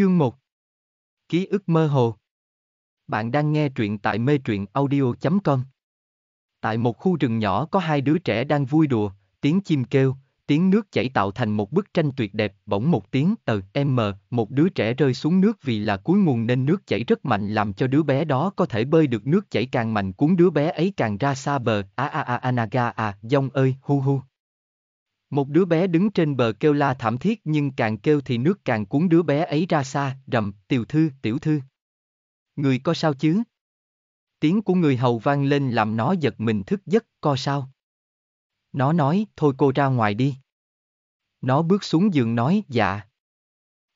Chương 1 Ký ức mơ hồ Bạn đang nghe truyện tại mê truyện audio.com Tại một khu rừng nhỏ có hai đứa trẻ đang vui đùa, tiếng chim kêu, tiếng nước chảy tạo thành một bức tranh tuyệt đẹp, bỗng một tiếng tờ m, một đứa trẻ rơi xuống nước vì là cuối nguồn nên nước chảy rất mạnh làm cho đứa bé đó có thể bơi được nước chảy càng mạnh cuốn đứa bé ấy càng ra xa bờ, a a a anaga a, à, dông ơi, hu hu. Một đứa bé đứng trên bờ kêu la thảm thiết nhưng càng kêu thì nước càng cuốn đứa bé ấy ra xa, rầm, tiểu thư, tiểu thư. Người có sao chứ? Tiếng của người hầu vang lên làm nó giật mình thức giấc, co sao? Nó nói, thôi cô ra ngoài đi. Nó bước xuống giường nói, dạ.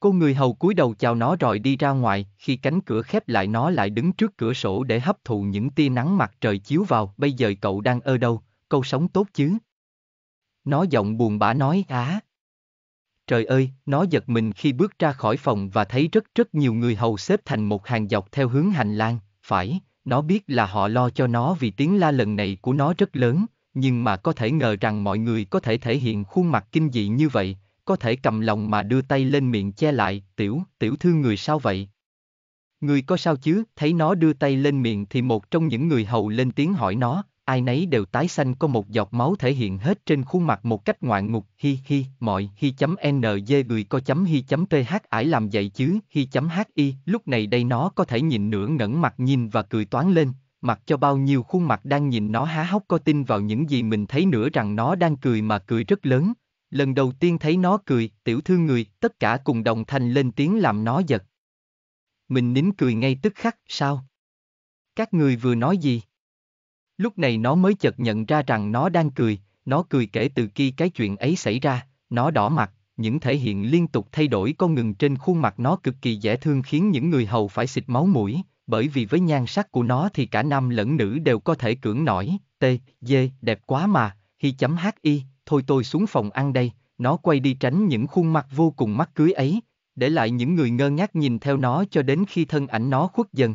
Cô người hầu cúi đầu chào nó rồi đi ra ngoài, khi cánh cửa khép lại nó lại đứng trước cửa sổ để hấp thụ những tia nắng mặt trời chiếu vào, bây giờ cậu đang ở đâu, câu sống tốt chứ? Nó giọng buồn bã nói á. Trời ơi, nó giật mình khi bước ra khỏi phòng và thấy rất rất nhiều người hầu xếp thành một hàng dọc theo hướng hành lang, phải, nó biết là họ lo cho nó vì tiếng la lần này của nó rất lớn, nhưng mà có thể ngờ rằng mọi người có thể thể hiện khuôn mặt kinh dị như vậy, có thể cầm lòng mà đưa tay lên miệng che lại, tiểu, tiểu thư người sao vậy? Người có sao chứ, thấy nó đưa tay lên miệng thì một trong những người hầu lên tiếng hỏi nó, ai nấy đều tái xanh có một giọt máu thể hiện hết trên khuôn mặt một cách ngoạn mục hi hi mọi hi chấm nj người co chấm hi chấm ph ải làm vậy chứ hi chấm hi lúc này đây nó có thể nhìn nửa ngẩn mặt nhìn và cười toán lên mặc cho bao nhiêu khuôn mặt đang nhìn nó há hốc có tin vào những gì mình thấy nữa rằng nó đang cười mà cười rất lớn lần đầu tiên thấy nó cười tiểu thư người tất cả cùng đồng thanh lên tiếng làm nó giật mình nín cười ngay tức khắc sao các người vừa nói gì Lúc này nó mới chợt nhận ra rằng nó đang cười, nó cười kể từ khi cái chuyện ấy xảy ra, nó đỏ mặt, những thể hiện liên tục thay đổi con ngừng trên khuôn mặt nó cực kỳ dễ thương khiến những người hầu phải xịt máu mũi, bởi vì với nhan sắc của nó thì cả nam lẫn nữ đều có thể cưỡng nổi, Tê, dê, đẹp quá mà, hi chấm hát y, thôi tôi xuống phòng ăn đây, nó quay đi tránh những khuôn mặt vô cùng mắc cưới ấy, để lại những người ngơ ngác nhìn theo nó cho đến khi thân ảnh nó khuất dần,